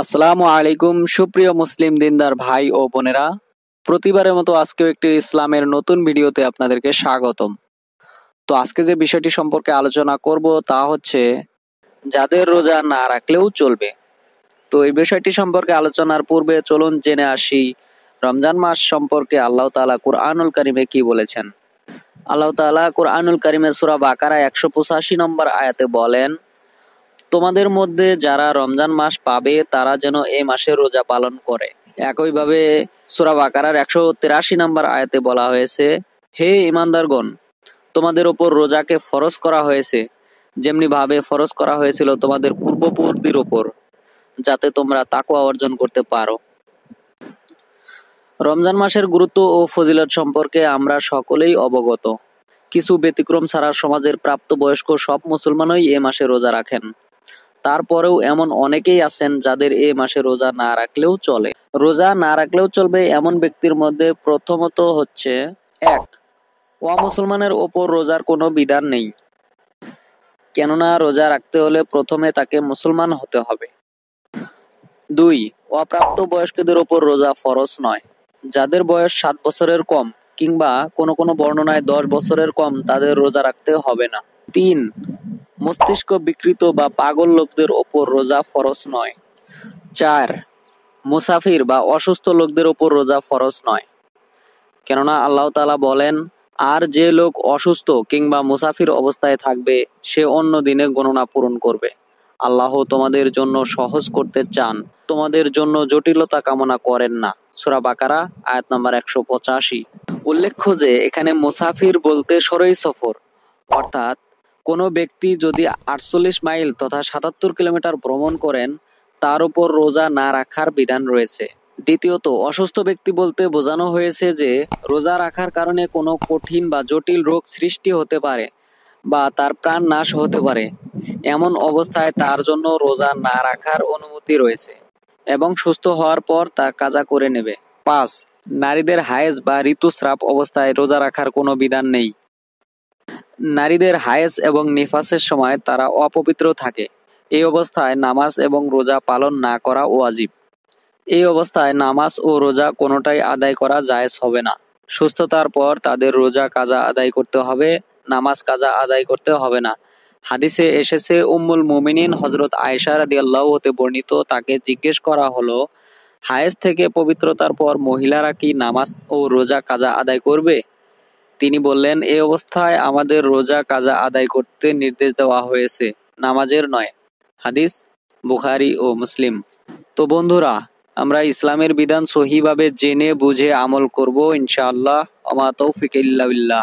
আসসালামু আলাইকুম সুপ্রিয় মুসলিম দিনদার ভাই ও বোনেরা প্রতিবারের মতো আজকেও একটি ইসলামের নতুন ভিডিওতে আপনাদেরকে স্বাগতম তো আজকে যে বিষয়টি সম্পর্কে আলোচনা করব তা হচ্ছে যাদের রোজা না রাখলেও চলবে তো এই বিষয়টি সম্পর্কে আলোচনার পূর্বে চলুন জেনে আসি রমজান মাস সম্পর্কে আল্লাহ তালা কুরআনুল কারিমে কি বলেছেন আল্লাহ তালা কুরআনুল কারিমে সুরা বাকারা একশো পঁচাশি নম্বর আয়াতে বলেন তোমাদের মধ্যে যারা রমজান মাস পাবে তারা যেন এ মাসে রোজা পালন করে একইভাবে সুরা বাকারার একশো তিরাশি নম্বর আয়াতে বলা হয়েছে হে ইমানদারগণ তোমাদের ওপর রোজাকে ফরজ করা হয়েছে যেমনি ভাবে ফরজ করা হয়েছিল তোমাদের পূর্বপুরদের ওপর যাতে তোমরা তাকুয়া অর্জন করতে পারো রমজান মাসের গুরুত্ব ও ফজিলত সম্পর্কে আমরা সকলেই অবগত কিছু ব্যতিক্রম ছাড়া সমাজের প্রাপ্তবয়স্ক সব মুসলমানই এ মাসে রোজা রাখেন তারপরেও এমন অনেকেই আছেন যাদের এ মাসে রোজা না রাখলেও চলে রোজা না রাখলেও চলবে এমন ব্যক্তির মধ্যে প্রথমত হচ্ছে এক ও মুসলমানের ওপর রোজার কোনো বিধান নেই কেননা রোজা রাখতে হলে প্রথমে তাকে মুসলমান হতে হবে দুই অপ্রাপ্ত বয়স্কদের ওপর রোজা ফরজ নয় যাদের বয়স সাত বছরের কম কিংবা কোনো কোনো বর্ণনায় দশ বছরের কম তাদের রোজা রাখতে হবে না তিন মস্তিষ্ক বিকৃত বা পাগল লোকদের ওপর রোজা ফরস নয় চার মুসাফির বা অসুস্থ লোকদের ওপর রোজা ফরস নয় কেননা আল্লাহ তালা বলেন আর যে লোক অসুস্থ কিংবা মুসাফির অবস্থায় থাকবে সে অন্য দিনে গণনা পূরণ করবে আল্লাহ তোমাদের জন্য সহজ করতে চান তোমাদের জন্য জটিলতা কামনা করেন না সুরা বাকারা আয়াত নম্বর একশো পঁচাশি উল্লেখ্য যে এখানে মুসাফির বলতে সরই সফর অর্থাৎ কোনো ব্যক্তি যদি আটচল্লিশ মাইল তথা সাতাত্তর কিলোমিটার ভ্রমণ করেন তার উপর রোজা না রাখার বিধান রয়েছে দ্বিতীয়ত অসুস্থ ব্যক্তি বলতে বোঝানো হয়েছে যে রোজা রাখার কারণে কোনো কঠিন বা জটিল রোগ সৃষ্টি হতে পারে বা তার প্রাণ নাশ হতে পারে এমন অবস্থায় তার জন্য রোজা না রাখার অনুমতি রয়েছে এবং সুস্থ হওয়ার পর তা কাজা করে নেবে পাঁচ নারীদের হায়েজ বা ঋতুস্রাব অবস্থায় রোজা রাখার কোনো বিধান নেই নারীদের হায়েস এবং নিফাসের সময় তারা অপবিত্র থাকে এই অবস্থায় নামাজ এবং রোজা পালন না করা ওয়াজিব এই অবস্থায় নামাজ ও রোজা কোনোটাই আদায় করা জায়েজ হবে না সুস্থতার পর তাদের রোজা কাজা আদায় করতে হবে নামাজ কাজা আদায় করতে হবে না হাদিসে এসেছে উম্মুল মোমিনিন হজরত আয়সার রাদিয়াল্লাহ হতে বর্ণিত তাকে জিজ্ঞেস করা হলো হায়েস থেকে পবিত্রতার পর মহিলারা কি নামাজ ও রোজা কাজা আদায় করবে তিনি বললেন এ অবস্থায় আমাদের রোজা কাজা আদায় করতে নির্দেশ দেওয়া হয়েছে নামাজের নয় হাদিস বুখারি ও মুসলিম তো বন্ধুরা আমরা ইসলামের বিধান সহিভাবে জেনে বুঝে আমল করব ইনশাআল্লাহ আমা তৌফিক ইল্লা